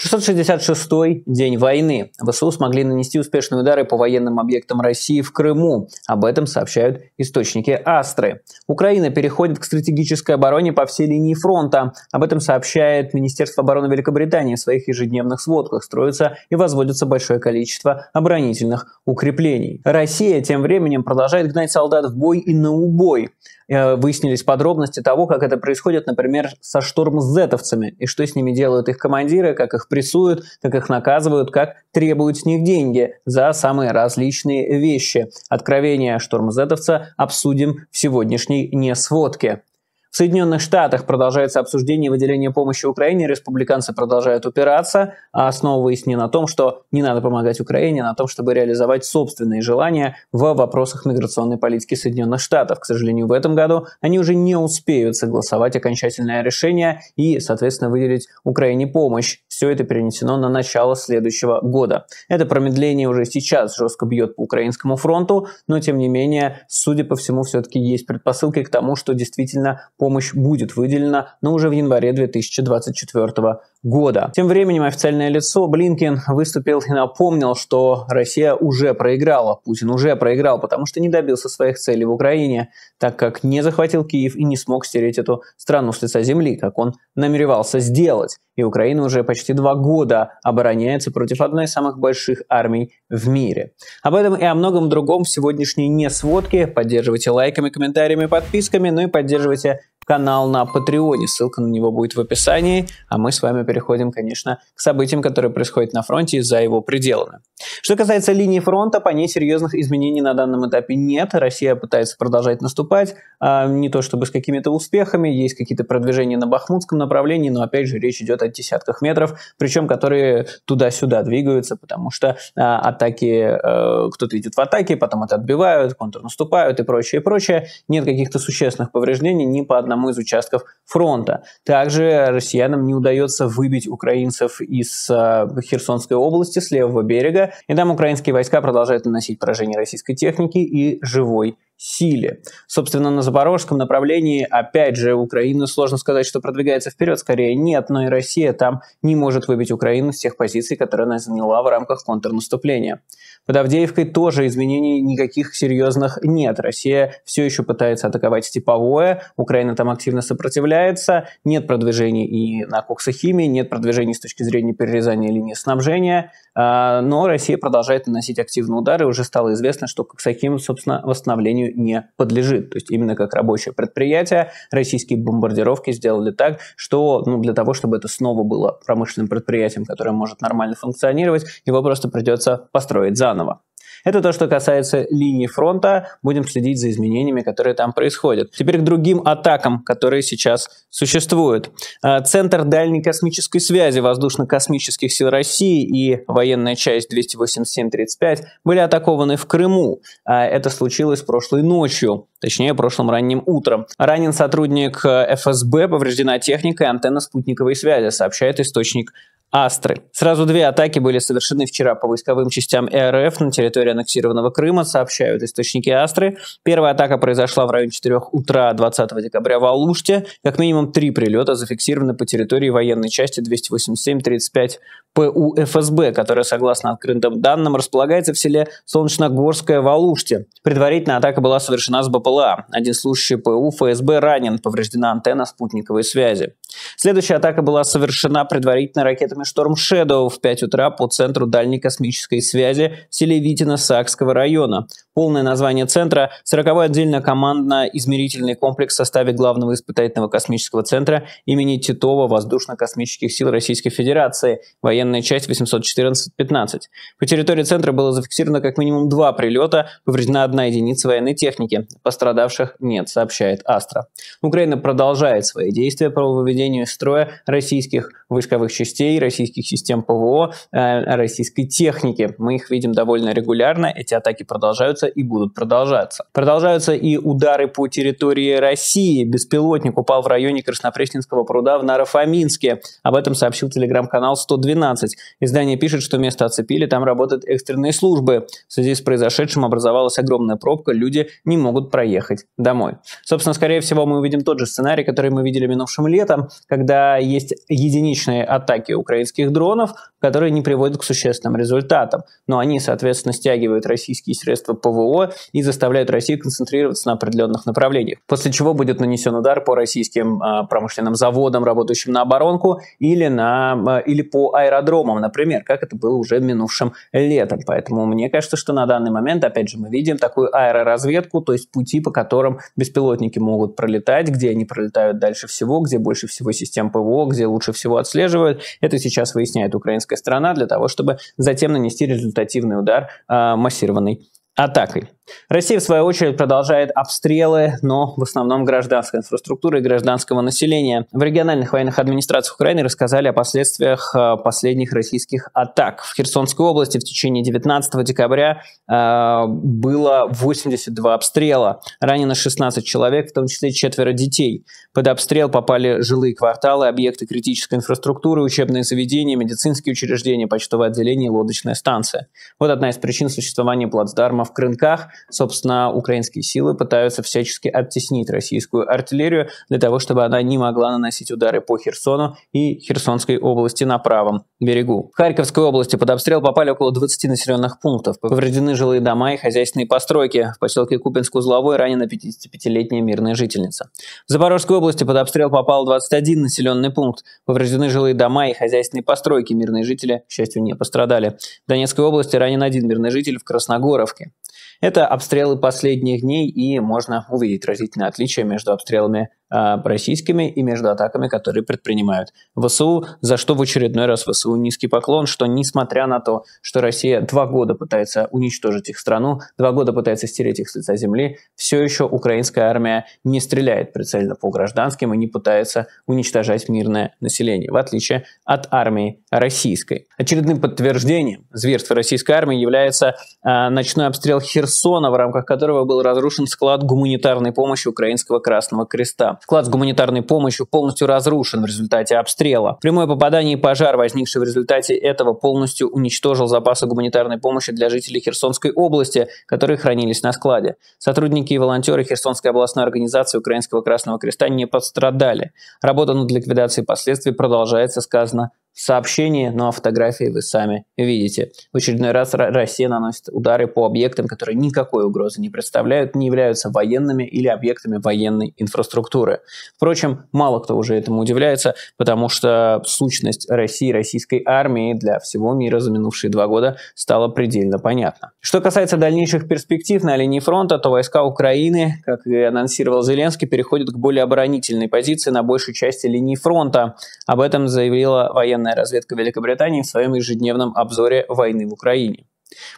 666 день войны. ВСУ смогли нанести успешные удары по военным объектам России в Крыму. Об этом сообщают источники Астры. Украина переходит к стратегической обороне по всей линии фронта. Об этом сообщает Министерство обороны Великобритании в своих ежедневных сводках. Строится и возводится большое количество оборонительных укреплений. Россия тем временем продолжает гнать солдат в бой и на убой. Э, выяснились подробности того, как это происходит, например, со штурм-зетовцами и что с ними делают их командиры, как их прессуют, как их наказывают, как требуют с них деньги за самые различные вещи. Откровение штормзетовца обсудим в сегодняшней несводке. В Соединенных Штатах продолжается обсуждение выделения помощи Украине, республиканцы продолжают упираться, основываясь а не на том, что не надо помогать Украине, а на том, чтобы реализовать собственные желания в вопросах миграционной политики Соединенных Штатов. К сожалению, в этом году они уже не успеют согласовать окончательное решение и, соответственно, выделить Украине помощь. Все это перенесено на начало следующего года. Это промедление уже сейчас жестко бьет по украинскому фронту, но, тем не менее, судя по всему, все-таки есть предпосылки к тому, что действительно помощь будет выделена, но уже в январе 2024 года. Тем временем официальное лицо Блинкин выступил и напомнил, что Россия уже проиграла, Путин уже проиграл, потому что не добился своих целей в Украине, так как не захватил Киев и не смог стереть эту страну с лица земли, как он намеревался сделать и Украина уже почти два года обороняется против одной из самых больших армий в мире. Об этом и о многом другом в сегодняшней несводке. Поддерживайте лайками, комментариями, подписками, ну и поддерживайте канал на Патреоне, ссылка на него будет в описании, а мы с вами переходим, конечно, к событиям, которые происходят на фронте и за его пределами. Что касается линии фронта, по ней серьезных изменений на данном этапе нет, Россия пытается продолжать наступать, а не то чтобы с какими-то успехами, есть какие-то продвижения на бахмутском направлении, но опять же речь идет о десятках метров, причем которые туда-сюда двигаются, потому что а, атаки, а, кто-то идет в атаке, потом это отбивают, контрнаступают и прочее, и прочее. Нет каких-то существенных повреждений ни по одному из участков фронта. Также россиянам не удается выбить украинцев из а, Херсонской области, с левого берега, и там украинские войска продолжают наносить поражение российской техники и живой силе. Собственно, на запорожском направлении, опять же, Украина, сложно сказать, что продвигается вперед, скорее нет, но и Россия там не может выбить Украину с тех позиций, которые она заняла в рамках контрнаступления. Под Авдеевкой тоже изменений никаких серьезных нет. Россия все еще пытается атаковать степовое, Украина там активно сопротивляется, нет продвижений и на коксохимии, нет продвижений с точки зрения перерезания линии снабжения, а, но Россия продолжает наносить активные удары, уже стало известно, что коксохим, собственно, восстановлению не подлежит. То есть именно как рабочее предприятие российские бомбардировки сделали так, что ну, для того, чтобы это снова было промышленным предприятием, которое может нормально функционировать, его просто придется построить заново заново. Это то, что касается линии фронта. Будем следить за изменениями, которые там происходят. Теперь к другим атакам, которые сейчас существуют. А, центр дальней космической связи Воздушно-космических сил России и военная часть 28735 были атакованы в Крыму. А, это случилось прошлой ночью, точнее, прошлым ранним утром. Ранен сотрудник э, ФСБ, повреждена техника и антенна спутниковой связи, сообщает источник Астры. Сразу две атаки были совершены вчера по войсковым частям РФ на территории аннексированного Крыма, сообщают источники Астры. Первая атака произошла в районе 4 утра 20 декабря в Алуште. Как минимум три прилета зафиксированы по территории военной части 287-35 ПУ ФСБ, которая, согласно открытым данным, располагается в селе Солнечногорское в Алуште. Предварительно атака была совершена с БПЛА. Один служащий ПУ ФСБ ранен, повреждена антенна спутниковой связи. Следующая атака была совершена предварительно ракетами ракетами «Шторм Шэдоу» в 5 утра по Центру дальней космической связи Селевитина-Сакского района. Полное название центра – 40-й отдельно-командно-измерительный комплекс в составе Главного испытательного космического центра имени Титова Воздушно-космических сил Российской Федерации, военная часть 814-15. По территории центра было зафиксировано как минимум два прилета, повреждена одна единица военной техники. Пострадавших нет, сообщает Астра. Украина продолжает свои действия по выведению из строя российских войсковых частей, российских систем ПВО, э, российской техники. Мы их видим довольно регулярно. Эти атаки продолжаются и будут продолжаться. Продолжаются и удары по территории России. Беспилотник упал в районе Краснопресненского пруда в Нарофаминске. Об этом сообщил телеграм-канал 112. Издание пишет, что место оцепили, там работают экстренные службы. В связи с произошедшим образовалась огромная пробка, люди не могут проехать домой. Собственно, скорее всего, мы увидим тот же сценарий, который мы видели минувшим летом, когда есть единичные атаки Украины украинских дронов, которые не приводят к существенным результатам. Но они, соответственно, стягивают российские средства ПВО и заставляют Россию концентрироваться на определенных направлениях. После чего будет нанесен удар по российским э, промышленным заводам, работающим на оборонку, или, на, э, или по аэродромам, например, как это было уже минувшим летом. Поэтому мне кажется, что на данный момент, опять же, мы видим такую аэроразведку, то есть пути, по которым беспилотники могут пролетать, где они пролетают дальше всего, где больше всего систем ПВО, где лучше всего отслеживают. Это сейчас сейчас выясняет украинская сторона для того, чтобы затем нанести результативный удар а, массированной атакой. Россия, в свою очередь, продолжает обстрелы, но в основном гражданской инфраструктуры и гражданского населения. В региональных военных администрациях Украины рассказали о последствиях э, последних российских атак. В Херсонской области в течение 19 декабря э, было 82 обстрела. Ранено 16 человек, в том числе четверо детей. Под обстрел попали жилые кварталы, объекты критической инфраструктуры, учебные заведения, медицинские учреждения, почтовое отделение и лодочная станция. Вот одна из причин существования плацдарма в Крынках – собственно, украинские силы пытаются всячески оттеснить российскую артиллерию для того, чтобы она не могла наносить удары по Херсону и Херсонской области на правом берегу. В Харьковской области под обстрел попали около 20 населенных пунктов. Повреждены жилые дома и хозяйственные постройки. В поселке Купинск-Узловой ранена 55-летняя мирная жительница. В Запорожской области под обстрел попал 21 населенный пункт. Повреждены жилые дома и хозяйственные постройки. Мирные жители, к счастью, не пострадали. В Донецкой области ранен один мирный житель в Красногоровке. Это обстрелы последних дней, и можно увидеть разительное отличие между обстрелами Э, российскими и между атаками, которые предпринимают ВСУ, за что в очередной раз ВСУ низкий поклон, что несмотря на то, что Россия два года пытается уничтожить их страну, два года пытается стереть их с лица земли, все еще украинская армия не стреляет прицельно по гражданским и не пытается уничтожать мирное население, в отличие от армии российской. Очередным подтверждением зверства российской армии является э, ночной обстрел Херсона, в рамках которого был разрушен склад гуманитарной помощи Украинского Красного Креста. Склад с гуманитарной помощью полностью разрушен в результате обстрела. Прямое попадание и пожар, возникший в результате этого, полностью уничтожил запасы гуманитарной помощи для жителей Херсонской области, которые хранились на складе. Сотрудники и волонтеры Херсонской областной организации Украинского Красного Креста не пострадали. Работа над ликвидацией последствий продолжается, сказано сообщении, ну а фотографии вы сами видите. В очередной раз Россия наносит удары по объектам, которые никакой угрозы не представляют, не являются военными или объектами военной инфраструктуры. Впрочем, мало кто уже этому удивляется, потому что сущность России, российской армии для всего мира за минувшие два года стала предельно понятна. Что касается дальнейших перспектив на линии фронта, то войска Украины, как и анонсировал Зеленский, переходят к более оборонительной позиции на большей части линии фронта. Об этом заявила военная военная разведка Великобритании в своем ежедневном обзоре войны в Украине.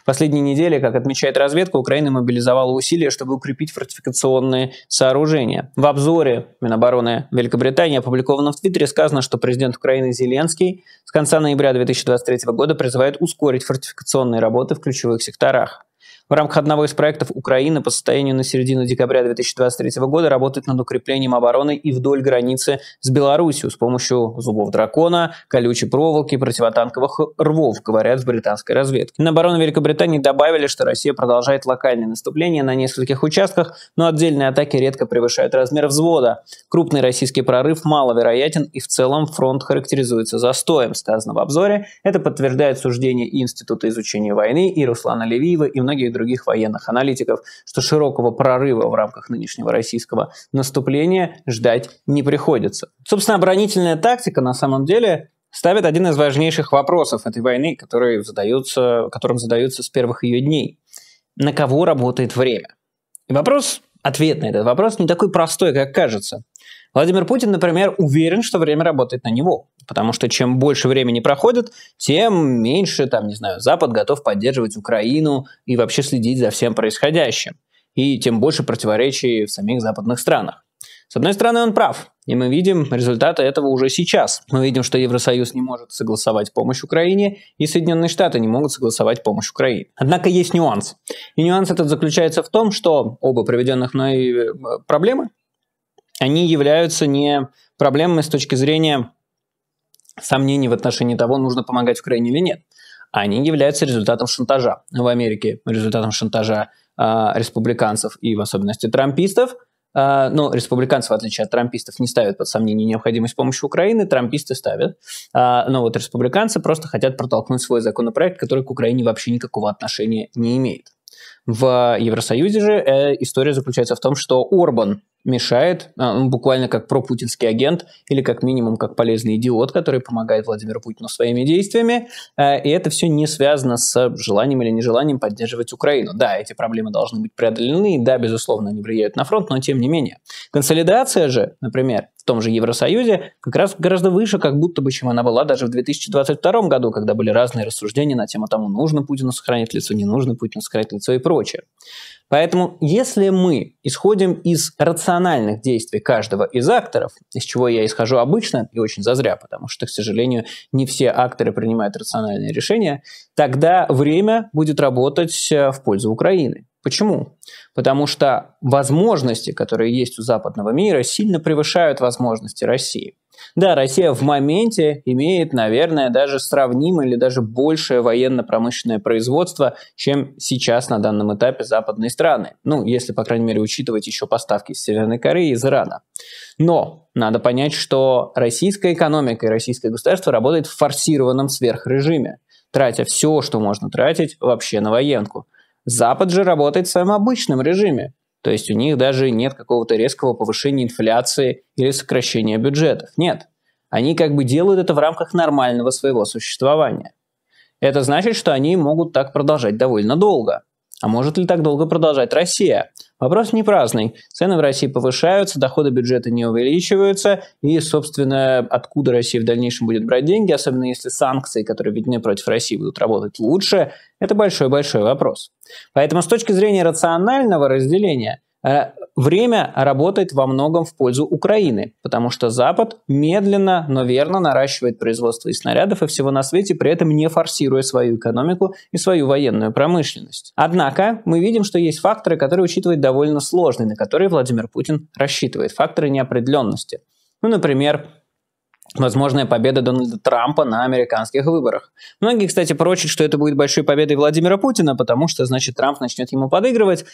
Последние недели, как отмечает разведка, Украина мобилизовала усилия, чтобы укрепить фортификационные сооружения. В обзоре Минобороны Великобритании, опубликованном в Твиттере, сказано, что президент Украины Зеленский с конца ноября 2023 года призывает ускорить фортификационные работы в ключевых секторах. В рамках одного из проектов Украина по состоянию на середину декабря 2023 года работает над укреплением обороны и вдоль границы с Беларусью с помощью зубов дракона, колючей проволоки, противотанковых рвов, говорят в британской разведке. На оборону Великобритании добавили, что Россия продолжает локальные наступления на нескольких участках, но отдельные атаки редко превышают размер взвода. Крупный российский прорыв маловероятен и в целом фронт характеризуется застоем, сказано в обзоре. Это подтверждает суждение и Института изучения войны, и Руслана Левиева, и многих других других военных аналитиков, что широкого прорыва в рамках нынешнего российского наступления ждать не приходится. Собственно, оборонительная тактика на самом деле ставит один из важнейших вопросов этой войны, который задается, которым задаются с первых ее дней. На кого работает время? И вопрос, ответ на этот вопрос не такой простой, как кажется. Владимир Путин, например, уверен, что время работает на него. Потому что чем больше времени проходит, тем меньше, там, не знаю, Запад готов поддерживать Украину и вообще следить за всем происходящим. И тем больше противоречий в самих западных странах. С одной стороны, он прав, и мы видим результаты этого уже сейчас. Мы видим, что Евросоюз не может согласовать помощь Украине, и Соединенные Штаты не могут согласовать помощь Украине. Однако есть нюанс. И нюанс этот заключается в том, что оба приведенных мной э, проблемы, они являются не проблемами с точки зрения сомнений в отношении того, нужно помогать Украине или нет, они являются результатом шантажа. В Америке результатом шантажа э, республиканцев и в особенности трампистов. Э, ну, республиканцы, в отличие от трампистов, не ставят под сомнение необходимость помощи Украины, трамписты ставят. Э, но вот республиканцы просто хотят протолкнуть свой законопроект, который к Украине вообще никакого отношения не имеет. В Евросоюзе же э, история заключается в том, что Орбан мешает, а, ну, буквально как пропутинский агент или как минимум как полезный идиот, который помогает Владимиру Путину своими действиями. Э, и это все не связано с желанием или нежеланием поддерживать Украину. Да, эти проблемы должны быть преодолены, и да, безусловно, они влияют на фронт, но тем не менее. Консолидация же, например, в том же Евросоюзе как раз гораздо выше, как будто бы, чем она была даже в 2022 году, когда были разные рассуждения на тему тому нужно Путину сохранить лицо, не нужно Путину сохранить лицо и прочее. Поэтому, если мы исходим из рациональных действий каждого из акторов, из чего я исхожу обычно и очень зазря, потому что, к сожалению, не все акторы принимают рациональные решения, тогда время будет работать э, в пользу Украины. Почему? Потому что возможности, которые есть у западного мира, сильно превышают возможности России. Да, Россия в моменте имеет, наверное, даже сравнимое или даже большее военно-промышленное производство, чем сейчас на данном этапе западные страны. Ну, если, по крайней мере, учитывать еще поставки из Северной Кореи и из Ирана. Но надо понять, что российская экономика и российское государство работает в форсированном сверхрежиме, тратя все, что можно тратить вообще на военку. Запад же работает в своем обычном режиме, то есть у них даже нет какого-то резкого повышения инфляции или сокращения бюджетов. Нет. Они как бы делают это в рамках нормального своего существования. Это значит, что они могут так продолжать довольно долго. А может ли так долго продолжать Россия? Вопрос не праздный. Цены в России повышаются, доходы бюджета не увеличиваются, и, собственно, откуда Россия в дальнейшем будет брать деньги, особенно если санкции, которые введены против России, будут работать лучше, это большой-большой вопрос. Поэтому с точки зрения рационального разделения, э, время работает во многом в пользу Украины, потому что Запад медленно, но верно наращивает производство и снарядов и всего на свете, при этом не форсируя свою экономику и свою военную промышленность. Однако мы видим, что есть факторы, которые учитывать довольно сложные, на которые Владимир Путин рассчитывает, факторы неопределенности. Ну, например, возможная победа Дональда Трампа на американских выборах. Многие, кстати, прочат, что это будет большой победой Владимира Путина, потому что, значит, Трамп начнет ему подыгрывать.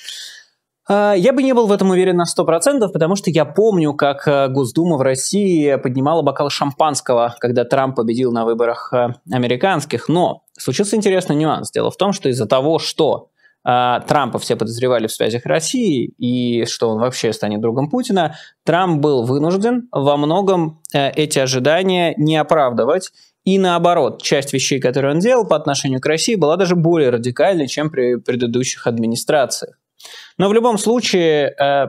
А, я бы не был в этом уверен на 100%, потому что я помню, как э, Госдума в России поднимала бокал шампанского, когда Трамп победил на выборах э, американских. Но случился интересный нюанс. Дело в том, что из-за того, что э, Трампа все подозревали в связях России и что он вообще станет другом Путина, Трамп был вынужден во многом эти ожидания не оправдывать. И наоборот, часть вещей, которые он делал по отношению к России, была даже более радикальной, чем при предыдущих администрациях. Но в любом случае э,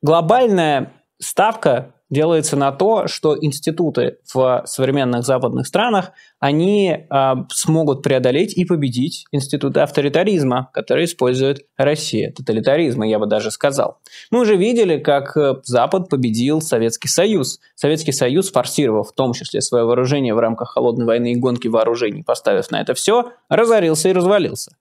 глобальная ставка делается на то, что институты в современных западных странах, они э, смогут преодолеть и победить институты авторитаризма, которые использует Россия, тоталитаризма, я бы даже сказал. Мы уже видели, как э, Запад победил Советский Союз. Советский Союз, форсировав в том числе свое вооружение в рамках холодной войны и гонки вооружений, поставив на это все, разорился и развалился.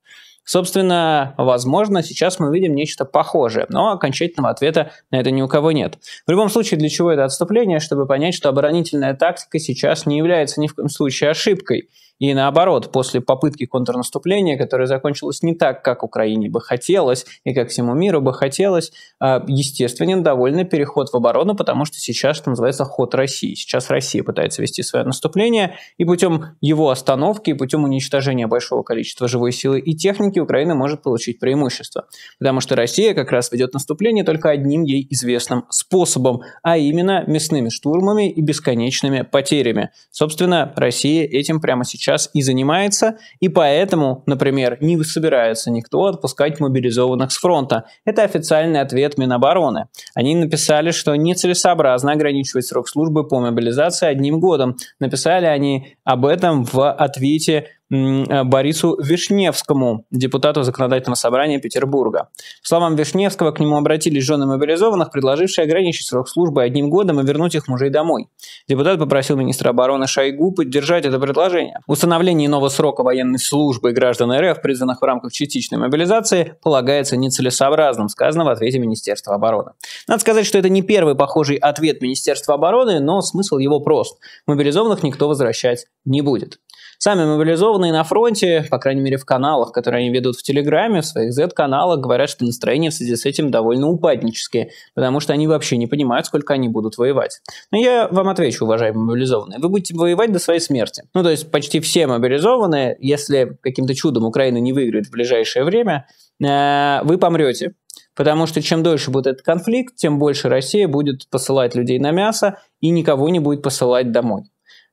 Собственно, возможно, сейчас мы видим нечто похожее, но окончательного ответа на это ни у кого нет. В любом случае, для чего это отступление? Чтобы понять, что оборонительная тактика сейчас не является ни в коем случае ошибкой. И наоборот, после попытки контрнаступления, которая закончилась не так, как Украине бы хотелось и как всему миру бы хотелось, а, естественен довольно переход в оборону, потому что сейчас, что называется, ход России. Сейчас Россия пытается вести свое наступление, и путем его остановки, и путем уничтожения большого количества живой силы и техники Украина может получить преимущество. Потому что Россия как раз ведет наступление только одним ей известным способом, а именно мясными штурмами и бесконечными потерями. Собственно, Россия этим прямо сейчас сейчас и занимается, и поэтому, например, не собирается никто отпускать мобилизованных с фронта. Это официальный ответ Минобороны. Они написали, что нецелесообразно ограничивать срок службы по мобилизации одним годом. Написали они об этом в ответе Э, Борису Вишневскому, депутату Законодательного собрания Петербурга. Словам Вишневского, к нему обратились жены мобилизованных, предложившие ограничить срок службы одним годом и вернуть их мужей домой. Депутат попросил министра обороны Шойгу поддержать это предложение. Установление нового срока военной службы граждан РФ, призванных в рамках частичной мобилизации, полагается нецелесообразным, сказано в ответе Министерства обороны. Надо сказать, что это не первый похожий ответ Министерства обороны, но смысл его прост. Мобилизованных никто возвращать не будет. Сами мобилизованные на фронте, по крайней мере в каналах, которые они ведут в Телеграме, в своих Z-каналах, говорят, что настроение в связи с этим довольно упаднические, потому что они вообще не понимают, сколько они будут воевать. Но я вам отвечу, уважаемые мобилизованные, вы будете воевать до своей смерти. Ну, то есть почти все мобилизованные, если каким-то чудом Украина не выиграет в ближайшее время, э, вы помрете. Потому что чем дольше будет этот конфликт, тем больше Россия будет посылать людей на мясо и никого не будет посылать домой.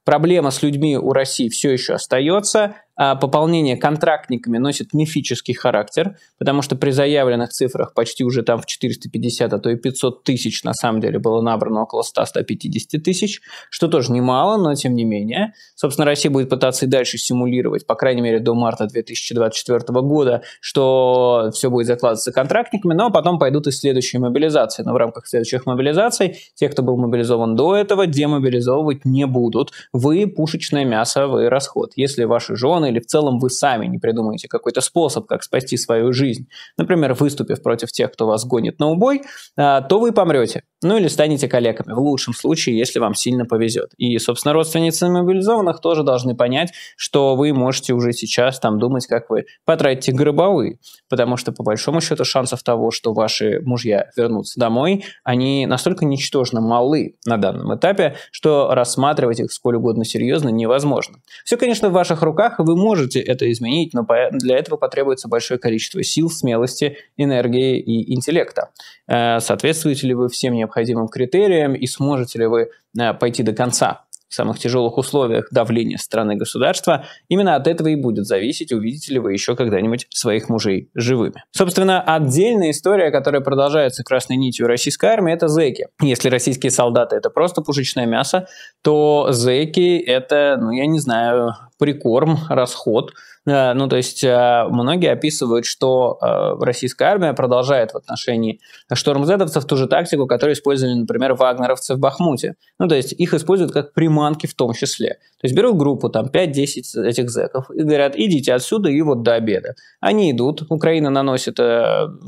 Проблема с людьми у России все еще остается. А, пополнение контрактниками носит мифический характер, потому что при заявленных цифрах почти уже там в 450, а то и 500 тысяч на самом деле было набрано около 100-150 тысяч, что тоже немало, но тем не менее. Собственно, Россия будет пытаться и дальше симулировать, по крайней мере, до марта 2024 года, что все будет закладываться контрактниками, но потом пойдут и следующие мобилизации. Но в рамках следующих мобилизаций те, кто был мобилизован до этого, демобилизовывать не будут. Вы пушечное мясо, вы расход. Если ваши жены или в целом вы сами не придумаете какой-то способ, как спасти свою жизнь, например, выступив против тех, кто вас гонит на убой, а, то вы помрете. Ну или станете коллегами, в лучшем случае, если вам сильно повезет. И, собственно, родственницы мобилизованных тоже должны понять, что вы можете уже сейчас там думать, как вы потратите гробовые, потому что, по большому счету, шансов того, что ваши мужья вернутся домой, они настолько ничтожно малы на данном этапе, что рассматривать их сколь угодно серьезно невозможно. Все, конечно, в ваших руках, и вы можете это изменить, но для этого потребуется большое количество сил, смелости, энергии и интеллекта. Э, соответствуете ли вы всем необходимым критериям и сможете ли вы э, пойти до конца? в самых тяжелых условиях давления страны государства, именно от этого и будет зависеть, увидите ли вы еще когда-нибудь своих мужей живыми. Собственно, отдельная история, которая продолжается красной нитью российской армии, это зэки. Если российские солдаты это просто пушечное мясо, то зэки это, ну я не знаю, прикорм, расход, Э, ну, то есть э, многие описывают, что э, российская армия продолжает в отношении штормзедовцев ту же тактику, которую использовали, например, вагнеровцы в Бахмуте. Ну, то есть их используют как приманки в том числе. То есть берут группу, там, 5-10 этих зэков и говорят, идите отсюда и вот до обеда. Они идут, Украина наносит,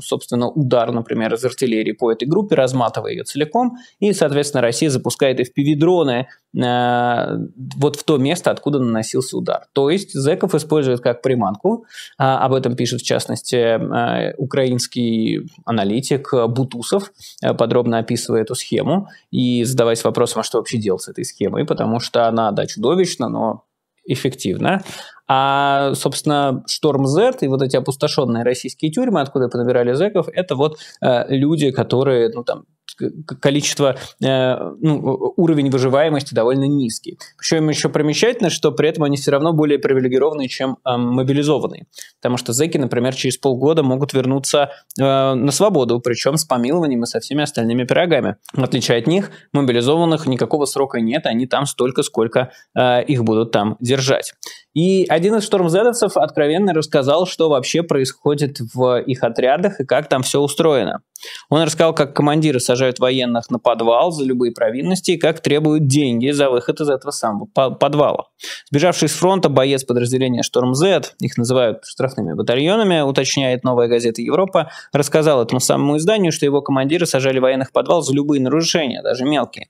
собственно, удар, например, из артиллерии по этой группе, разматывая ее целиком, и, соответственно, Россия запускает в дроны Э, вот в то место, откуда наносился удар. То есть Зеков используют как приманку. А, об этом пишет, в частности, э, украинский аналитик Бутусов, э, подробно описывая эту схему и задаваясь вопросом, а что вообще делать с этой схемой, потому что она, да, чудовищна, но эффективна. А, собственно, Шторм Z и вот эти опустошенные российские тюрьмы, откуда понабирали Зеков, это вот люди, которые, ну, там, количество, э, ну, уровень выживаемости довольно низкий. Причем еще примечательно, что при этом они все равно более привилегированные, чем э, мобилизованные. Потому что зэки, например, через полгода могут вернуться э, на свободу, причем с помилованием и со всеми остальными пирогами. В отличие от них, мобилизованных никакого срока нет, они там столько, сколько их будут там держать. И один из штормзедовцев откровенно рассказал, что вообще происходит в их отрядах и как там все устроено. Он рассказал, как командиры сажают сажают военных на подвал за любые провинности и как требуют деньги за выход из этого самого подвала. Сбежавший с фронта боец подразделения «Шторм Z», их называют штрафными батальонами, уточняет новая газета «Европа», рассказал этому самому изданию, что его командиры сажали военных в подвал за любые нарушения, даже мелкие.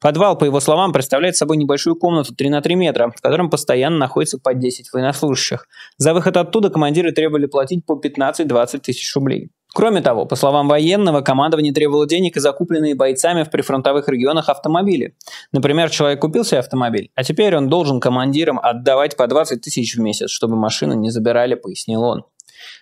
Подвал, по его словам, представляет собой небольшую комнату 3 на 3 метра, в котором постоянно находится по 10 военнослужащих. За выход оттуда командиры требовали платить по 15-20 тысяч рублей. Кроме того, по словам военного, командование требовало денег и закупленные бойцами в прифронтовых регионах автомобили. Например, человек купил себе автомобиль, а теперь он должен командирам отдавать по 20 тысяч в месяц, чтобы машины не забирали, пояснил он.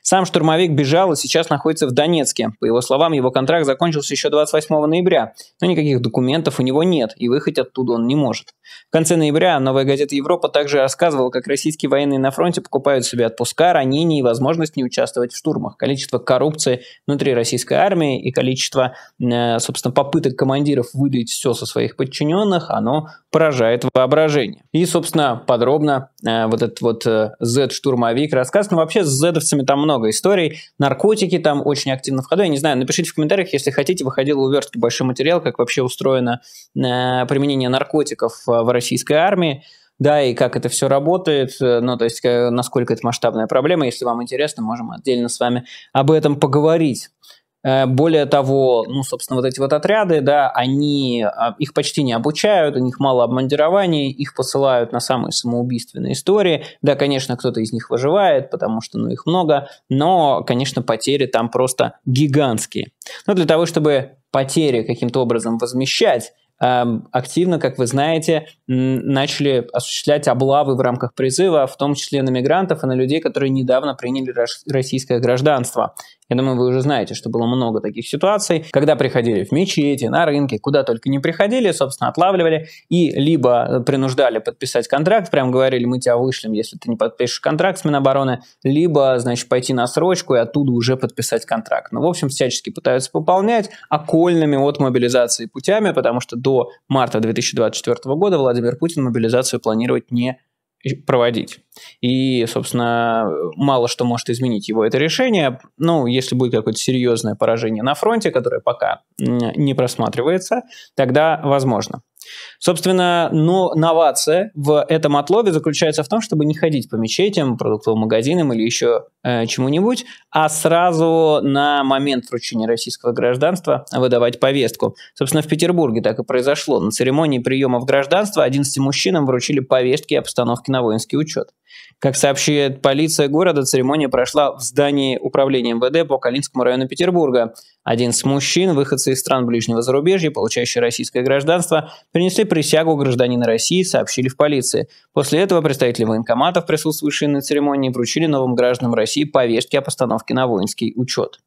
Сам штурмовик бежал и сейчас находится в Донецке. По его словам, его контракт закончился еще 28 ноября, но никаких документов у него нет, и выехать оттуда он не может. В конце ноября «Новая газета Европа» также рассказывала, как российские военные на фронте покупают себе отпуска, ранения и возможность не участвовать в штурмах. Количество коррупции внутри российской армии и количество, э, собственно, попыток командиров выдать все со своих подчиненных, оно поражает воображение. И, собственно, подробно э, вот этот вот Z-штурмовик э, рассказан. Ну, вообще с З-овцами там много историй. Наркотики там очень активно в ходу. Я не знаю, напишите в комментариях, если хотите, выходил у Верстки большой материал, как вообще устроено применение наркотиков в российской армии, да, и как это все работает, э, ну, то есть э, насколько это масштабная проблема. Если вам интересно, можем отдельно с вами об этом поговорить. Э, более того, ну, собственно, вот эти вот отряды, да, они, а, их почти не обучают, у них мало обмундирований, их посылают на самые самоубийственные истории. Да, конечно, кто-то из них выживает, потому что, ну, их много, но, конечно, потери там просто гигантские. Но для того, чтобы потери каким-то образом возмещать, Эм, активно, как вы знаете, начали осуществлять облавы в рамках призыва, в том числе на мигрантов и на людей, которые недавно приняли российское гражданство. Я думаю, вы уже знаете, что было много таких ситуаций, когда приходили в мечети, на рынке, куда только не приходили, собственно, отлавливали и либо э, принуждали подписать контракт, прям говорили, мы тебя вышлем, если ты не подпишешь контракт с Минобороны, либо, значит, пойти на срочку и оттуда уже подписать контракт. Ну, в общем, всячески пытаются пополнять окольными от мобилизации путями, потому что до марта 2024 года Владимир Путин мобилизацию планировать не проводить. И, собственно, мало что может изменить его это решение. Ну, если будет какое-то серьезное поражение на фронте, которое пока не просматривается, тогда возможно. Собственно, но новация в этом отлове заключается в том, чтобы не ходить по мечетям, продуктовым магазинам или еще э, чему-нибудь, а сразу на момент вручения российского гражданства выдавать повестку. Собственно, в Петербурге так и произошло. На церемонии приема в гражданство 11 мужчинам вручили повестки обстановки на воинский учет. Как сообщает полиция города, церемония прошла в здании управления МВД по Калинскому району Петербурга. Один из мужчин, выходцы из стран ближнего зарубежья, получающие российское гражданство, принесли присягу гражданина России, сообщили в полиции. После этого представители военкоматов, присутствующие на церемонии, вручили новым гражданам России повестки о постановке на воинский учет.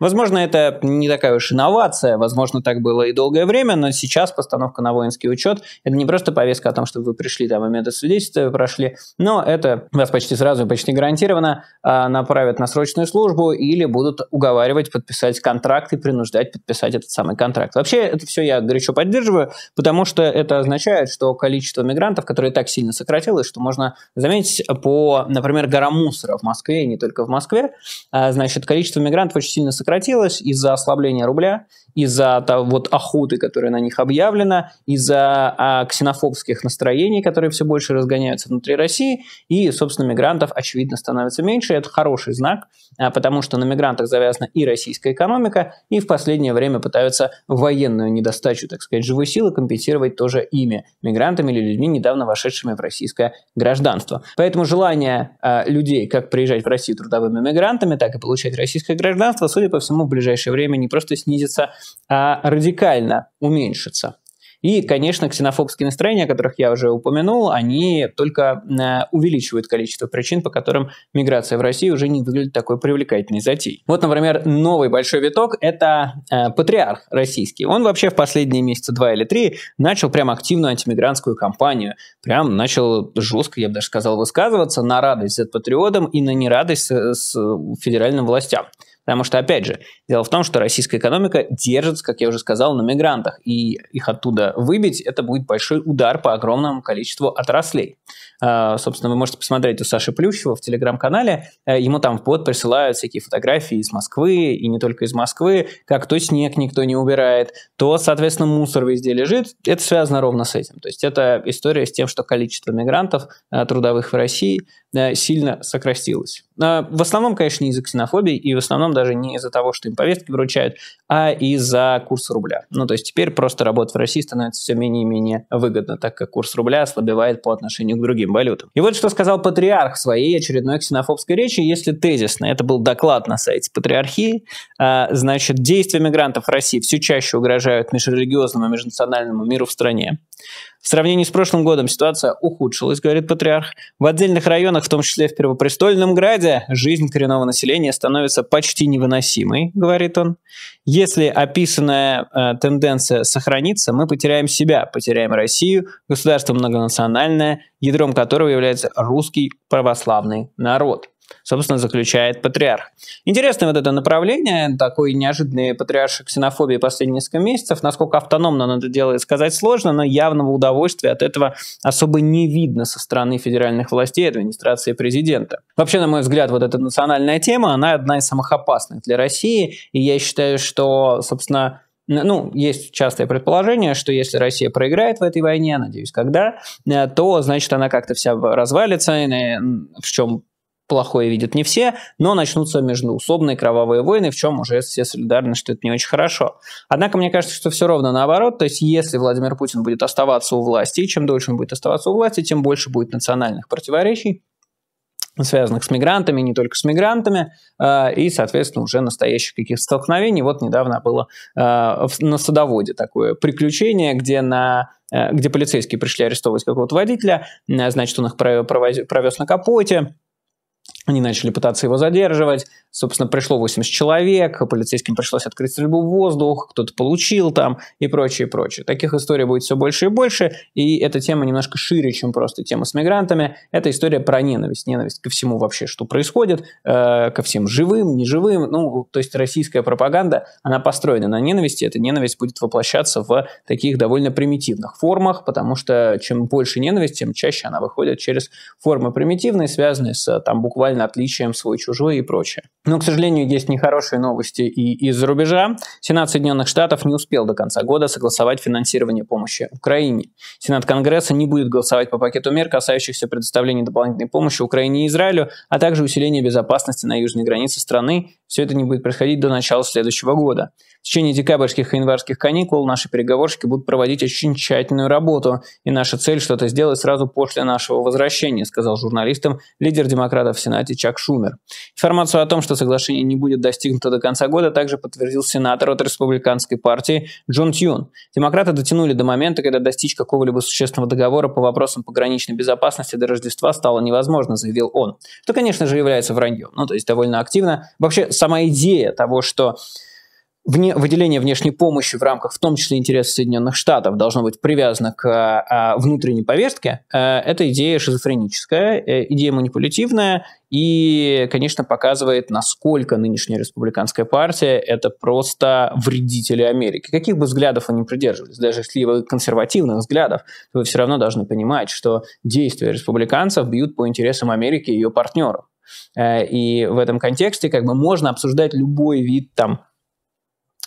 Возможно, это не такая уж инновация, возможно, так было и долгое время, но сейчас постановка на воинский учет – это не просто повестка о том, что вы пришли, там, момента свидетельства прошли, но это вас почти сразу, почти гарантированно а, направят на срочную службу или будут уговаривать подписать контракт и принуждать подписать этот самый контракт. Вообще, это все я горячо поддерживаю, потому что это означает, что количество мигрантов, которые так сильно сократилось, что можно заметить по, например, горам мусора в Москве, и не только в Москве, а, значит, количество мигрантов очень очень сильно сократилось из-за ослабления рубля, из-за вот охоты, которая на них объявлена, из-за а, ксенофобских настроений, которые все больше разгоняются внутри России, и, собственно, мигрантов, очевидно, становится меньше. Это хороший знак, а, потому что на мигрантах завязана и российская экономика, и в последнее время пытаются военную недостачу, так сказать, живой силы компенсировать тоже ими, мигрантами или людьми, недавно вошедшими в российское гражданство. Поэтому желание а, людей как приезжать в Россию трудовыми мигрантами, так и получать российское гражданство, судя по всему, в ближайшее время не просто снизится, а радикально уменьшится. И, конечно, ксенофобские настроения, о которых я уже упомянул, они только э, увеличивают количество причин, по которым миграция в России уже не выглядит такой привлекательной затей Вот, например, новый большой виток – это э, патриарх российский. Он вообще в последние месяцы два или три начал прям активную антимигрантскую кампанию. Прям начал жестко, я бы даже сказал, высказываться на радость за патриотом и на нерадость с, с федеральным властям. Потому что, опять же, дело в том, что российская экономика держится, как я уже сказал, на мигрантах, и их оттуда выбить, это будет большой удар по огромному количеству отраслей. А, собственно, вы можете посмотреть у Саши Плющева в телеграм-канале, э, ему там в под присылают всякие фотографии из Москвы, и не только из Москвы, как то снег никто не убирает, то, соответственно, мусор везде лежит, это связано ровно с этим. То есть это история с тем, что количество мигрантов э, трудовых в России э, сильно сократилось. А, в основном, конечно, не из-за ксенофобии и в основном даже не из-за того, что им повестки вручают, а из-за курса рубля. Ну, то есть теперь просто работать в России становится все менее и менее выгодно, так как курс рубля ослабевает по отношению к другим валютам. И вот что сказал патриарх в своей очередной ксенофобской речи, если тезисно. Это был доклад на сайте патриархии. А, значит, действия мигрантов в России все чаще угрожают межрелигиозному и межнациональному миру в стране. В сравнении с прошлым годом ситуация ухудшилась, говорит патриарх. В отдельных районах, в том числе в Первопрестольном Граде, жизнь коренного населения становится почти невыносимой, говорит он. Если описанная э, тенденция сохранится, мы потеряем себя, потеряем Россию, государство многонациональное, ядром которого является русский православный народ собственно, заключает патриарх. Интересное вот это направление, такой неожиданный патриарший ксенофобии последние несколько месяцев. Насколько автономно надо делает, сказать сложно, но явного удовольствия от этого особо не видно со стороны федеральных властей, администрации президента. Вообще, на мой взгляд, вот эта национальная тема, она одна из самых опасных для России, и я считаю, что, собственно, ну, есть частое предположение, что если Россия проиграет в этой войне, надеюсь, когда, э, то, значит, она как-то вся развалится, в чем плохое видят не все, но начнутся междуусобные кровавые войны, в чем уже все солидарны, что это не очень хорошо. Однако мне кажется, что все ровно наоборот, то есть если Владимир Путин будет оставаться у власти, и чем дольше он будет оставаться у власти, тем больше будет национальных противоречий, связанных с мигрантами, не только с мигрантами, э, и, соответственно, уже настоящих каких-то столкновений. Вот недавно было э, на садоводе такое приключение, где на э, где полицейские пришли арестовывать какого-то водителя, значит, он их провез на капоте, они начали пытаться его задерживать. Собственно, пришло 80 человек, полицейским пришлось открыть стрельбу в воздух, кто-то получил там и прочее, и прочее. Таких историй будет все больше и больше, и эта тема немножко шире, чем просто тема с мигрантами. Это история про ненависть, ненависть ко всему вообще, что происходит, э, ко всем живым, неживым. Ну, то есть российская пропаганда, она построена на ненависти, эта ненависть будет воплощаться в таких довольно примитивных формах, потому что чем больше ненависть, тем чаще она выходит через формы примитивные, связанные с там буквально буквально отличием свой-чужой и прочее. Но, к сожалению, есть нехорошие новости и из-за рубежа. Сенат Соединенных Штатов не успел до конца года согласовать финансирование помощи Украине. Сенат Конгресса не будет голосовать по пакету мер, касающихся предоставления дополнительной помощи Украине и Израилю, а также усиления безопасности на южной границе страны. Все это не будет происходить до начала следующего года. В течение декабрьских и январских каникул наши переговорщики будут проводить очень тщательную работу, и наша цель что-то сделать сразу после нашего возвращения, сказал журналистам лидер демократов в Сенате Чак Шумер. Информацию о том, что соглашение не будет достигнуто до конца года, также подтвердил сенатор от республиканской партии Джон Тьюн. Демократы дотянули до момента, когда достичь какого-либо существенного договора по вопросам пограничной безопасности до Рождества стало невозможно, заявил он. Что, конечно же, является враньем. Ну, то есть довольно активно. Вообще, сама идея того, что вне, выделение внешней помощи в рамках, в том числе, интересов Соединенных Штатов, должно быть привязано к а, внутренней повестке, а, эта идея шизофреническая, э, идея манипулятивная и, конечно, показывает, насколько нынешняя республиканская партия – это просто вредители Америки. Каких бы взглядов они придерживались, даже если вы консервативных взглядов, то вы все равно должны понимать, что действия республиканцев бьют по интересам Америки и ее партнеров. Э, и в этом контексте как бы можно обсуждать любой вид там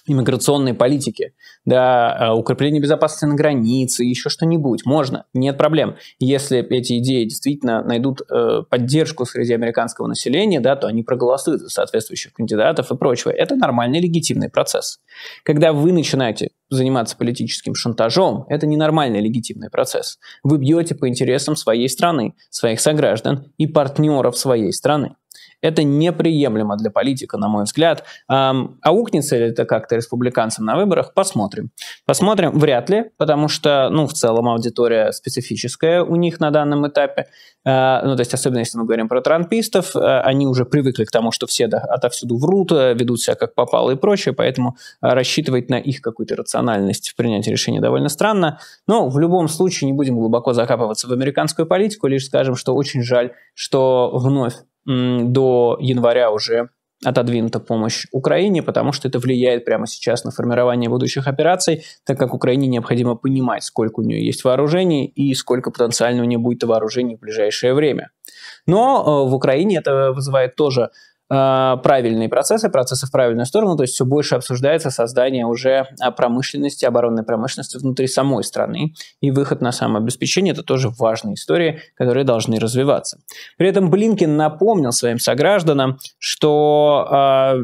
иммиграционной политики, да, э, укрепление безопасности на границе, еще что-нибудь. Можно, нет проблем. Если эти идеи действительно найдут э, поддержку среди американского населения, да, то они проголосуют за соответствующих кандидатов и прочего. Это нормальный легитимный процесс. Когда вы начинаете заниматься политическим шантажом, это ненормальный легитимный процесс. Вы бьете по интересам своей страны, своих сограждан и партнеров своей страны. Это неприемлемо для политика, на мой взгляд. Эм, аукнется ли это как-то республиканцам на выборах? Посмотрим. Посмотрим, вряд ли, потому что, ну, в целом аудитория специфическая у них на данном этапе. Э, ну, то есть, особенно если мы говорим про трампистов, э, они уже привыкли к тому, что все да, отовсюду врут, а, ведут себя как попало и прочее, поэтому рассчитывать на их какую-то рациональность в принятии решения довольно странно. Но в любом случае не будем глубоко закапываться в американскую политику, лишь скажем, что очень жаль, что вновь до января уже отодвинута помощь Украине, потому что это влияет прямо сейчас на формирование будущих операций, так как Украине необходимо понимать, сколько у нее есть вооружений и сколько потенциально у нее будет вооружений в ближайшее время. Но э, в Украине это вызывает тоже а, правильные процессы, процессы в правильную сторону, то есть все больше обсуждается создание уже а, промышленности, оборонной промышленности внутри самой страны, и выход на самообеспечение – это тоже важные истории, которые должны развиваться. При этом Блинкин напомнил своим согражданам, что а,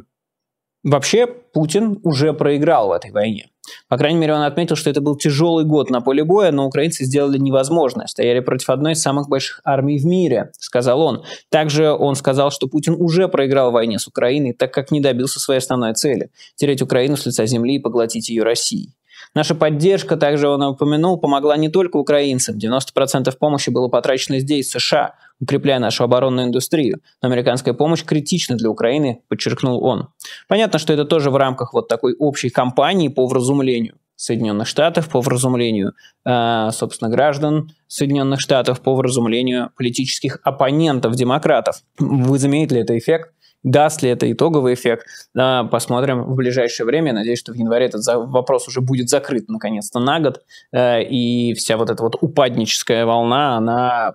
Вообще, Путин уже проиграл в этой войне. По крайней мере, он отметил, что это был тяжелый год на поле боя, но украинцы сделали невозможное, стояли против одной из самых больших армий в мире, сказал он. Также он сказал, что Путин уже проиграл в войне с Украиной, так как не добился своей основной цели – тереть Украину с лица земли и поглотить ее Россией. Наша поддержка, также он упомянул, помогла не только украинцам. 90% помощи было потрачено здесь, в США, укрепляя нашу оборонную индустрию. Но американская помощь критична для Украины, подчеркнул он. Понятно, что это тоже в рамках вот такой общей кампании по вразумлению. Соединенных Штатов по вразумлению, э, собственно, граждан Соединенных Штатов по вразумлению политических оппонентов демократов. Вы заметили это эффект? Даст ли это итоговый эффект? А, посмотрим в ближайшее время. Надеюсь, что в январе этот вопрос уже будет закрыт наконец-то на год. Э, и вся вот эта вот упадническая волна, она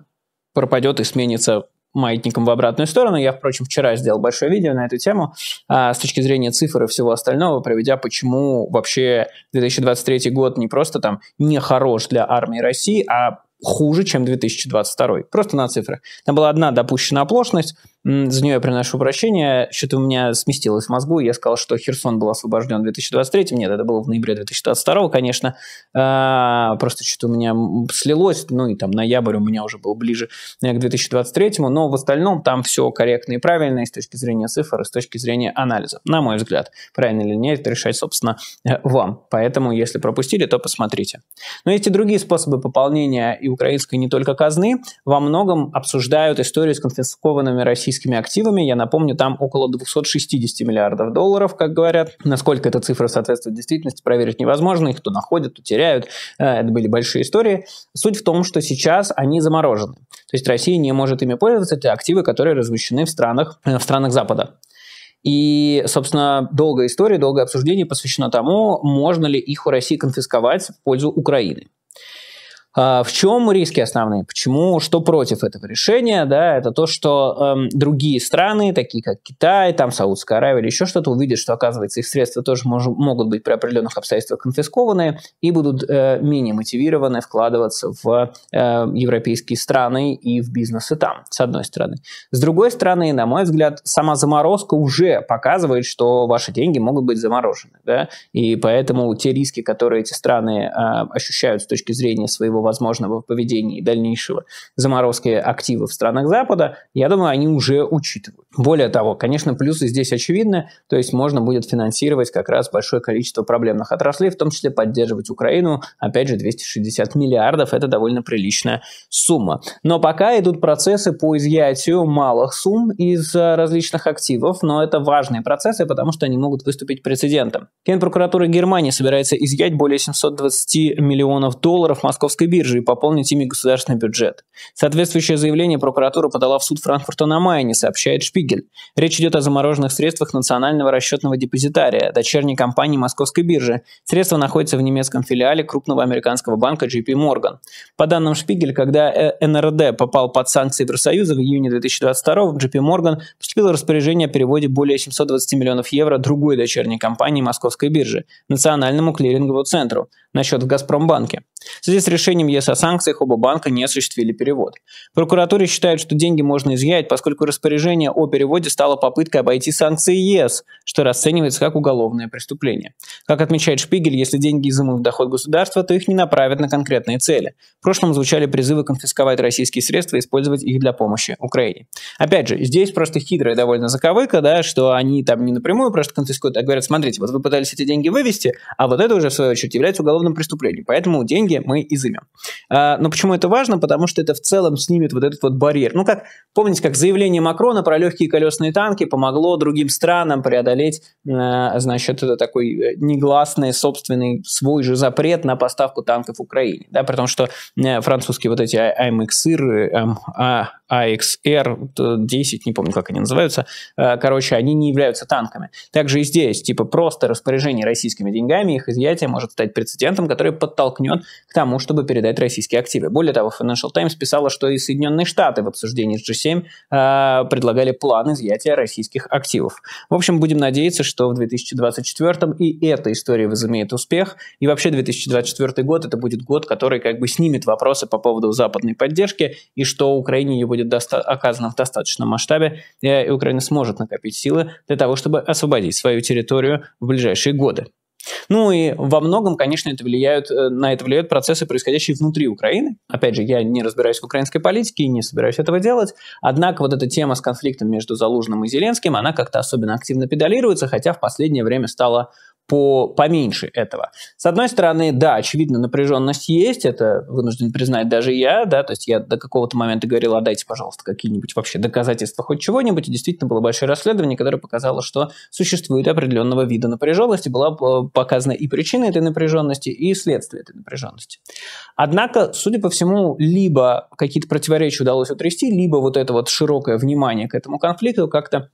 пропадет и сменится маятником в обратную сторону. Я, впрочем, вчера сделал большое видео на эту тему а, с точки зрения цифр и всего остального, проведя, почему вообще 2023 год не просто там не хорош для армии России, а хуже, чем 2022. Просто на цифрах. Там была одна допущена оплошность, за нее я приношу прощения. Что-то у меня сместилось в мозгу. Я сказал, что Херсон был освобожден в 2023. Нет, это было в ноябре 2022, конечно. А, просто что-то у меня слилось. Ну и там ноябрь у меня уже был ближе э, к 2023. Но в остальном там все корректно и правильно и с точки зрения цифр, и с точки зрения анализа. На мой взгляд, правильно или нет, это решать, собственно, э, вам. Поэтому, если пропустили, то посмотрите. Но эти другие способы пополнения и украинской не только казны во многом обсуждают историю с конфискованными российскими российскими активами, я напомню, там около 260 миллиардов долларов, как говорят. Насколько эта цифра соответствует действительности, проверить невозможно. Их то находят, то теряют. Э, это были большие истории. Суть в том, что сейчас они заморожены. То есть Россия не может ими пользоваться. Это активы, которые размещены в странах, э, в странах Запада. И, собственно, долгая история, долгое обсуждение посвящено тому, можно ли их у России конфисковать в пользу Украины. А, в чем риски основные? Почему? Что против этого решения? Да, это то, что эм, другие страны, такие как Китай, там Саудская Аравия или еще что-то, увидят, что, оказывается, их средства тоже мож- могут быть при определенных обстоятельствах конфискованы и будут э, менее мотивированы вкладываться в э, европейские страны и в бизнесы там, с одной стороны. С другой стороны, на мой взгляд, сама заморозка уже показывает, что ваши деньги могут быть заморожены. Да? И поэтому те риски, которые эти страны э, ощущают с точки зрения своего возможного поведения и дальнейшего заморозки активов в странах Запада, я думаю, они уже учитывают. Более того, конечно, плюсы здесь очевидны, то есть можно будет финансировать как раз большое количество проблемных отраслей, в том числе поддерживать Украину, опять же, 260 миллиардов, это довольно приличная сумма. Но пока идут процессы по изъятию малых сумм из э, различных активов, но это важные процессы, потому что они могут выступить прецедентом. Генпрокуратура Германии собирается изъять более 720 миллионов долларов московской биржи, бирже и пополнить ими государственный бюджет. Соответствующее заявление прокуратура подала в суд Франкфурта на Майне, сообщает Шпигель. Речь идет о замороженных средствах национального расчетного депозитария, дочерней компании Московской биржи. Средства находятся в немецком филиале крупного американского банка JP Morgan. По данным Шпигель, когда э, НРД попал под санкции Евросоюза в июне 2022 в JP Morgan поступило распоряжение о переводе более 720 миллионов евро другой дочерней компании Московской биржи, Национальному клиринговому центру, на счет в Газпромбанке. В связи с решением решением ЕС о санкциях оба банка не осуществили перевод. Прокуратура считает, что деньги можно изъять, поскольку распоряжение о переводе стало попыткой обойти санкции ЕС, что расценивается как уголовное преступление. Как отмечает Шпигель, если деньги изымут в доход государства, то их не направят на конкретные цели. В прошлом звучали призывы конфисковать российские средства и использовать их для помощи Украине. Опять же, здесь просто хитрая довольно заковыка, да, что они там не напрямую просто конфискуют, а говорят, смотрите, вот вы пытались эти деньги вывести, а вот это уже, в свою очередь, является уголовным преступлением, поэтому деньги мы изымем. А, но почему это важно? Потому что это в целом снимет вот этот вот барьер. Ну, как, помните, как заявление Макрона про легкие колесные танки помогло другим странам преодолеть, э, значит, это такой э, негласный собственный свой же запрет на поставку танков Украине, да, при том, что э, французские вот эти а, АМХ, AXR-10, а э, не помню, как они называются, э, короче, они не являются танками. Также и здесь, типа, просто распоряжение российскими деньгами, их изъятие может стать прецедентом, который подтолкнет к тому, чтобы передать российские активы. Более того, Financial Times писала, что и Соединенные Штаты в обсуждении G7 э, предлагали план изъятия российских активов. В общем, будем надеяться, что в 2024 и эта история возымеет успех, и вообще 2024 год это будет год, который как бы снимет вопросы по поводу западной поддержки, и что Украине не будет будет доста- оказана в достаточном масштабе, и Украина сможет накопить силы для того, чтобы освободить свою территорию в ближайшие годы. Ну и во многом, конечно, это влияют, э, на это влияют процессы, происходящие внутри Украины. Опять же, я не разбираюсь в украинской политике и не собираюсь этого делать. Однако вот эта тема с конфликтом между Залужным и Зеленским, она как-то особенно активно педалируется, хотя в последнее время стала по, поменьше этого. С одной стороны, да, очевидно, напряженность есть, это вынужден признать даже я, да, то есть я до какого-то момента говорил, а дайте, пожалуйста, какие-нибудь вообще доказательства хоть чего-нибудь, и действительно было большое расследование, которое показало, что существует определенного вида напряженности, была э, показана и причина этой напряженности, и следствие этой напряженности. Однако, судя по всему, либо какие-то противоречия удалось утрясти, либо вот это вот широкое внимание к этому конфликту как-то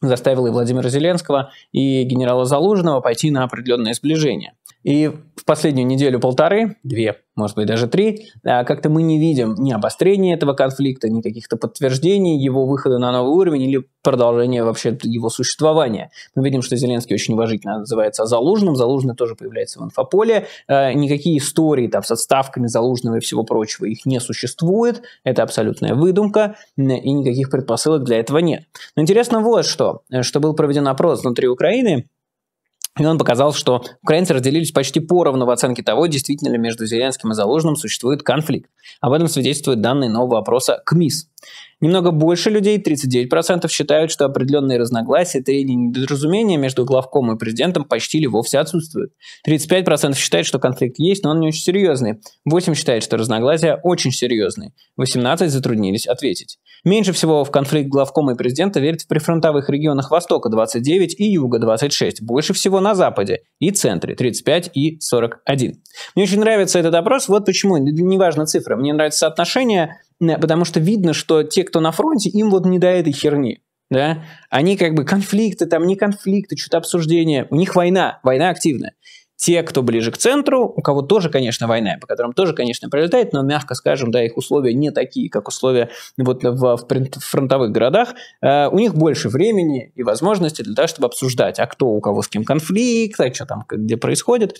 заставила и Владимира Зеленского, и генерала Залужного пойти на определенное сближение. И в последнюю неделю-полторы, две, может быть, даже три, а, как-то мы не видим ни обострения этого конфликта, ни каких-то подтверждений его выхода на новый уровень или продолжения вообще его существования. Мы видим, что Зеленский очень уважительно называется залужным, Залужный тоже появляется в инфополе, а, никакие истории там с отставками Залужного и всего прочего их не существует, это абсолютная выдумка, и никаких предпосылок для этого нет. Но интересно вот что, что был проведен опрос внутри Украины, и он показал, что украинцы разделились почти поровну в оценке того, действительно ли между Зеленским и Заложным существует конфликт. Об этом свидетельствуют данные нового опроса КМИС. Немного больше людей, 39%, считают, что определенные разногласия, трения и недоразумения между главком и президентом почти ли вовсе отсутствуют. 35% считают, что конфликт есть, но он не очень серьезный. 8% считают, что разногласия очень серьезные. 18% затруднились ответить. Меньше всего в конфликт главкома и президента верят в прифронтовых регионах Востока 29 и Юга 26, больше всего на Западе и Центре 35 и 41. Мне очень нравится этот опрос, вот почему, неважно цифры. мне нравится соотношение, э, потому что видно, что те, кто на фронте, им вот не до этой херни. Да? Они как бы конфликты, там не конфликты, что-то обсуждение. У них война, война активная те, кто ближе к центру, у кого тоже, конечно, война, по которым тоже, конечно, прилетает, но, мягко скажем, да, их условия не такие, как условия вот в, в фронтовых городах. Э, у них больше времени и возможности для того, чтобы обсуждать, а кто у кого с кем конфликт, а что там, где происходит.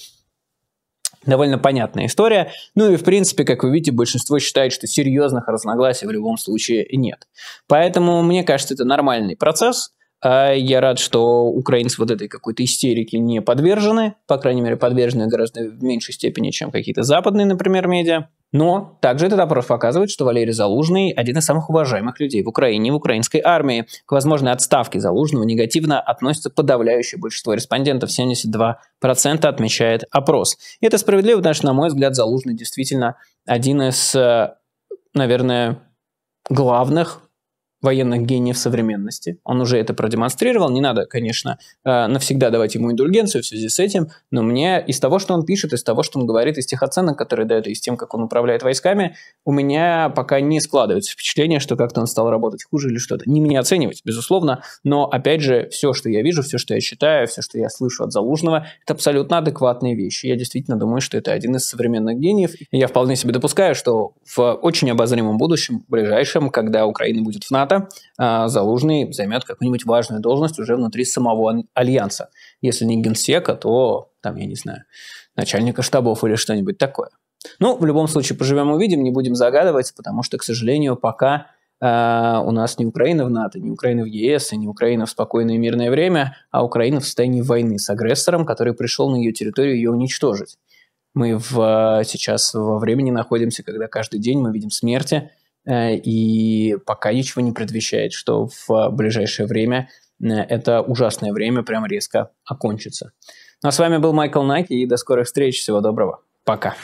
Довольно понятная история. Ну и, в принципе, как вы видите, большинство считает, что серьезных разногласий в любом случае нет. Поэтому, мне кажется, это нормальный процесс, а я рад, что украинцы вот этой какой-то истерике не подвержены, по крайней мере, подвержены гораздо в меньшей степени, чем какие-то западные, например, медиа. Но также этот опрос показывает, что Валерий Залужный – один из самых уважаемых людей в Украине и в украинской армии. К возможной отставке Залужного негативно относится подавляющее большинство респондентов, 72% отмечает опрос. И это справедливо, потому что, на мой взгляд, Залужный действительно один из, э, наверное, главных военных гениев современности. Он уже это продемонстрировал. Не надо, конечно, э, навсегда давать ему индульгенцию в связи с этим, но мне из того, что он пишет, из того, что он говорит, из тех оценок, которые дает, из тем, как он управляет войсками, у меня пока не складывается впечатление, что как-то он стал работать хуже или что-то. Не меня оценивать, безусловно, но, опять же, все, что я вижу, все, что я читаю, все, что я слышу от Залужного, это абсолютно адекватные вещи. Я действительно думаю, что это один из современных гениев. И я вполне себе допускаю, что в очень обозримом будущем, ближайшем, когда Украина будет в НАТО, марта а, Залужный займет какую-нибудь важную должность уже внутри самого альянса. Если не генсека, то, там, я не знаю, начальника штабов или что-нибудь такое. Ну, в любом случае, поживем увидим, не будем загадывать, потому что, к сожалению, пока э, у нас не Украина в НАТО, не Украина в ЕС, и не Украина в спокойное мирное время, а Украина в состоянии войны с агрессором, который пришел на ее территорию ее уничтожить. Мы в, а, сейчас во времени находимся, когда каждый день мы видим смерти, Э, и пока ничего не предвещает, что в ближайшее время э, это ужасное время прям резко окончится. Ну а с вами был Майкл Найк, и до скорых встреч. Всего доброго. Пока.